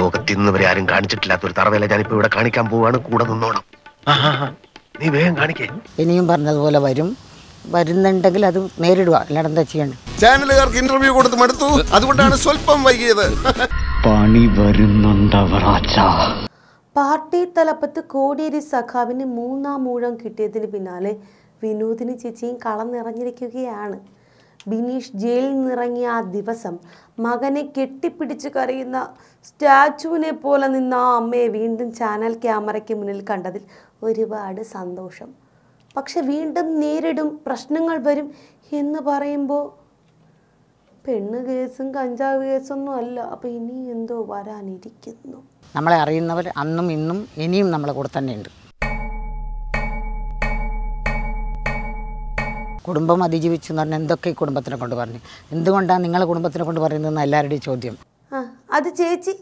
ലോകത്തിൽ നിന്ന് ഇവരെ ആരും കാണിച്ചിട്ടില്ലാത്ത ഒരു തറവേല ഞാനിപ്പോ ഇവിടെ കാണിക്കാൻ പോവാണ് കൂടെ നിന്നോണം നീ വേഗം കാണിക്കേ ഇനിയും പറഞ്ഞതുപോലെ വരും വരുന്നുണ്ടെങ്കിൽ അത് നേരിടുക അല്ലാണ്ട് എന്താ ചെയ്യണ്ട ചാനലുകാർക്ക് ഇന്റർവ്യൂ കൊടുത്ത് മടുത്തു അതുകൊണ്ടാണ് സ്വല്പം വൈകിയത് പണി വരുന്നുണ്ടവറാച്ച പാർട്ടി തലപ്പത്ത് കോടിയേരി സഖാവിന് മൂന്നാം മൂഴം കിട്ടിയതിന് പിന്നാലെ വിനോദിനി ചേച്ചിയും കളം നിറഞ്ഞിരിക്കുകയാണ് ബിനീഷ് ജയിലിൽ നിന്നിറങ്ങിയ ആ ദിവസം മകനെ കെട്ടിപ്പിടിച്ച് കരയുന്ന സ്റ്റാച്യുവിനെ പോലെ നിന്ന ആ അമ്മയെ വീണ്ടും ചാനൽ ക്യാമറയ്ക്ക് മുന്നിൽ കണ്ടതിൽ ഒരുപാട് സന്തോഷം പക്ഷെ വീണ്ടും നേരിടും പ്രശ്നങ്ങൾ വരും എന്ന് പറയുമ്പോൾ പെണ്ണ് കേസും കഞ്ചാവ് കേസൊന്നും അല്ല അപ്പം ഇനി എന്തോ വരാനിരിക്കുന്നു നമ്മളെ അറിയുന്നവർ അന്നും ഇന്നും ഇനിയും നമ്മളെ കൂടെ തന്നെയുണ്ട് കുടുംബം അതിജീവിച്ചു എന്ന് പറഞ്ഞാൽ എന്തൊക്കെ ഈ കുടുംബത്തിനെ കൊണ്ട് പറഞ്ഞു എന്തുകൊണ്ടാണ് നിങ്ങളെ കുടുംബത്തിനെ കൊണ്ട് പറയുന്നതെന്ന് എല്ലാവരുടെയും ചോദ്യം ആ അത് ചേച്ചി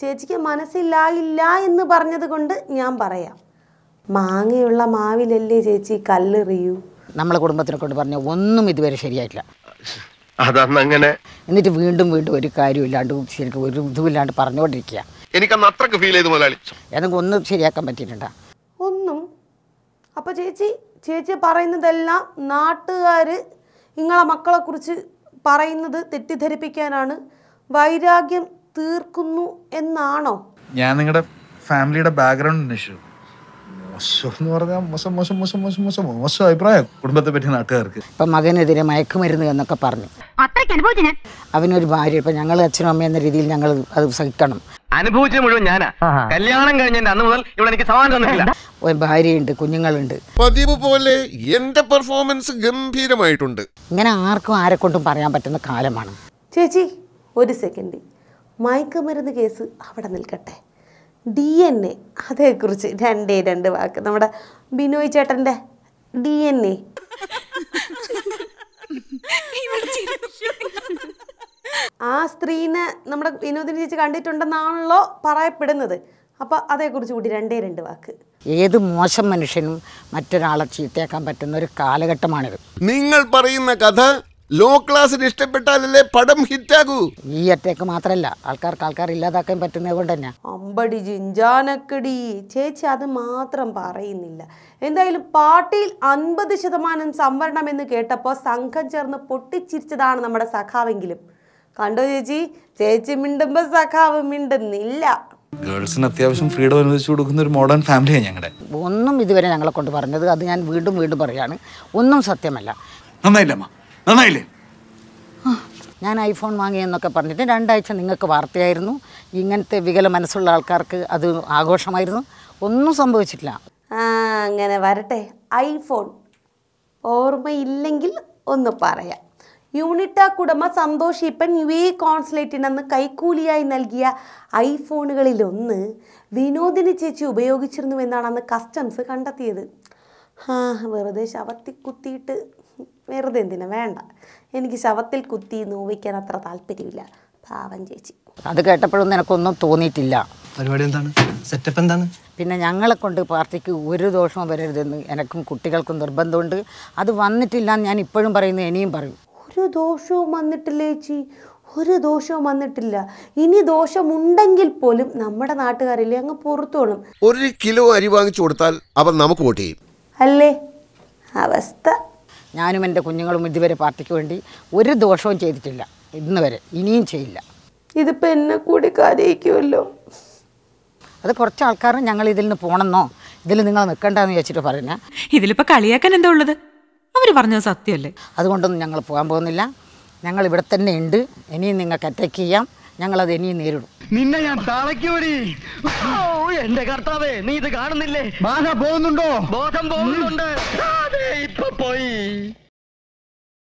ചേച്ചിക്ക് മനസ്സിലായില്ല എന്ന് പറഞ്ഞത് കൊണ്ട് ഞാൻ പറയാം മാങ്ങയുള്ള മാവിലല്ലേ ചേച്ചി കല്ലെറിയൂ നമ്മളെ കുടുംബത്തിനെ കൊണ്ട് പറഞ്ഞ ഒന്നും ഇതുവരെ ശരിയായിട്ടില്ല എന്നിട്ട് വീണ്ടും വീണ്ടും ഒരു കാര്യമില്ലാണ്ട് ശരിക്കും ഒരു ഇതുമില്ലാണ്ട് പറഞ്ഞുകൊണ്ടിരിക്കുക എനിക്കന്ന് അത്രക്ക് ഫീൽ ഒന്നും ശരിയാക്കാൻ പറ്റിയിട്ടുണ്ടോ അപ്പോൾ ചേച്ചി ചേച്ചി പറയുന്നതെല്ലാം നാട്ടുകാർ നിങ്ങളെ മക്കളെക്കുറിച്ച് പറയുന്നത് തെറ്റിദ്ധരിപ്പിക്കാനാണ് വൈരാഗ്യം തീർക്കുന്നു എന്നാണോ ഞാൻ നിങ്ങളുടെ ഫാമിലിയുടെ ബാക്ക്ഗ്രൗണ്ട് അന്വേഷിച്ചു മോശം എന്ന് പറഞ്ഞാൽ മോശം മോശം മോശം മോശം മോശം അഭിപ്രായം കുടുംബത്തെ പറ്റി നാട്ടുകാർക്ക് ഇപ്പം മകനെതിരെ മയക്കുമരുന്ന് എന്നൊക്കെ പറഞ്ഞു അത്രയ്ക്ക് ഞാൻ അവനൊരു ഭാര്യ ഇപ്പൊ ഞങ്ങൾ അച്ഛനും അമ്മ എന്ന രീതിയിൽ ഞങ്ങൾ അത് സഹിക്കണം അനുഭവിച്ച മുഴുവൻ ഞാനാ കല്യാണം കഴിഞ്ഞ അന്ന് മുതൽ ഇവിടെ എനിക്ക് സമാനം ഭാര്യയുണ്ട് കുഞ്ഞുങ്ങളുണ്ട് പതിവ് പോലെ എന്റെ പെർഫോമൻസ് ഗംഭീരമായിട്ടുണ്ട് ഇങ്ങനെ ആർക്കും ആരെ കൊണ്ടും പറയാൻ പറ്റുന്ന കാലമാണ് ചേച്ചി ഒരു സെക്കൻഡ് മരുന്ന് കേസ് അവിടെ നിൽക്കട്ടെ ഡി എൻ എ അതേക്കുറിച്ച് രണ്ടേ രണ്ട് വാക്ക് നമ്മുടെ ബിനോയ് ചേട്ടൻ്റെ ഡി എൻ എ ആ സ്ത്രീനെ നമ്മുടെ വിനോദിനി ചേച്ചി കണ്ടിട്ടുണ്ടെന്നാണല്ലോ പറയപ്പെടുന്നത് അപ്പോൾ അതേക്കുറിച്ച് കൂടി രണ്ടേ രണ്ട് വാക്ക് ഏത് മോശം മനുഷ്യനും മറ്റൊരാളെ ചീത്തയാക്കാൻ പറ്റുന്ന ഒരു കാലഘട്ടമാണിത് നിങ്ങൾ പറയുന്ന കഥ ലോ ക്ലാസ്സിന് ഇഷ്ടപ്പെട്ടാലല്ലേ പടം ഹിറ്റാകൂ ഈ അറ്റേക്ക് മാത്രല്ല ആൾക്കാർക്ക് ആൾക്കാർ ഇല്ലാതാക്കാൻ പറ്റുന്നത് കൊണ്ട് തന്നെ അമ്പടി ജിഞ്ചാനക്കടി ചേച്ചി അത് മാത്രം പറയുന്നില്ല എന്തായാലും പാർട്ടിയിൽ അൻപത് ശതമാനം സംവരണം എന്ന് കേട്ടപ്പോൾ സംഘം ചേർന്ന് പൊട്ടിച്ചിരിച്ചതാണ് നമ്മുടെ സഖാവെങ്കിലും കണ്ടോ ചേച്ചി ചേച്ചി മിണ്ടുമ്പോൾ സഖാവ് മിണ്ടുന്നില്ല ഗേൾസിന് അത്യാവശ്യം ഫ്രീഡം അനുവദിച്ചു കൊടുക്കുന്ന ഒരു മോഡേൺ ഫാമിലിയാണ് ഞങ്ങളുടെ ഒന്നും ഇതുവരെ ഞങ്ങളെ കൊണ്ട് പറഞ്ഞത് അത് ഞാൻ വീണ്ടും വീണ്ടും പറയാണ് ഒന്നും സത്യമല്ല നന്നായില്ലമ്മ നന്നായില്ലേ ഞാൻ ഐഫോൺ വാങ്ങിയെന്നൊക്കെ പറഞ്ഞിട്ട് രണ്ടാഴ്ച നിങ്ങൾക്ക് വാർത്തയായിരുന്നു ഇങ്ങനത്തെ വികല മനസ്സുള്ള ആൾക്കാർക്ക് അത് ആഘോഷമായിരുന്നു ഒന്നും സംഭവിച്ചിട്ടില്ല അങ്ങനെ വരട്ടെ ഐഫോൺ ഓർമ്മയില്ലെങ്കിൽ ഒന്ന് പറയാം യൂണിറ്റാക്ക് ഉടമ സന്തോഷ് ഇപ്പൻ യു എ കോൺസുലേറ്റിനന്ന് കൈക്കൂലിയായി നൽകിയ ഐഫോണുകളിലൊന്ന് വിനോദിനി ചേച്ചി ഉപയോഗിച്ചിരുന്നുവെന്നാണ് അന്ന് കസ്റ്റംസ് കണ്ടെത്തിയത് വെറുതെ ശവത്തിക്കുത്തിയിട്ട് വെറുതെ എന്തിനാ വേണ്ട എനിക്ക് ശവത്തിൽ കുത്തി നോവിക്കാൻ അത്ര താല്പര്യമില്ല പാവം ചേച്ചി അത് കേട്ടപ്പോഴൊന്നും നിനക്കൊന്നും തോന്നിയിട്ടില്ല പരിപാടി എന്താണ് സെറ്റപ്പ് എന്താണ് പിന്നെ ഞങ്ങളെ കൊണ്ട് പാർട്ടിക്ക് ഒരു ദോഷവും വരരുതെന്ന് എനക്കും കുട്ടികൾക്കും നിർബന്ധമുണ്ട് അത് വന്നിട്ടില്ല ഞാൻ ഇപ്പോഴും പറയുന്നു ഇനിയും പറയും ഒരു ദോഷവും വന്നിട്ടില്ല ചേച്ചി ഒരു ദോഷവും വന്നിട്ടില്ല ഇനി ദോഷമുണ്ടെങ്കിൽ പോലും നമ്മുടെ നാട്ടുകാരില്ലേ അങ്ങ് പുറത്തോളും ഒരു കിലോ അരി വാങ്ങിച്ചു കൊടുത്താൽ അവർ നമുക്ക് വോട്ട് ചെയ്യും അല്ലേ അവസ്ഥ ഞാനും എൻ്റെ കുഞ്ഞുങ്ങളും ഇതുവരെ പാർട്ടിക്ക് വേണ്ടി ഒരു ദോഷവും ചെയ്തിട്ടില്ല ഇന്ന് വരെ ഇനിയും ചെയ്യില്ല ഇതിപ്പോൾ എന്നെ കൂടി കരയിക്കുമല്ലോ അത് കുറച്ച് ആൾക്കാർ ഞങ്ങൾ ഇതിൽ നിന്ന് പോണെന്നോ ഇതിൽ നിങ്ങൾ നിൽക്കണ്ടെന്ന് വിചാരിച്ചിട്ട് പറയുന്നത് ഇതിലിപ്പോൾ കളിയാക്കാൻ എന്താ ഉള്ളത് അവർ പറഞ്ഞത് സത്യമല്ലേ അതുകൊണ്ടൊന്നും ഞങ്ങൾ പോകാൻ പോകുന്നില്ല ഞങ്ങൾ ഇവിടെ തന്നെ ഉണ്ട് ഇനിയും നിങ്ങൾക്ക് അറ്റാക്ക് ചെയ്യാം ഞങ്ങളത് ഇനിയും നേരിടും നിന്നെ ഞാൻ തളയ്ക്കൂടി എന്റെ കർത്താവേ നീ ഇത് കാണുന്നില്ലേ ബാധ പോകുന്നുണ്ടോ ബോധം പോകുന്നുണ്ട് ഇപ്പൊ പോയി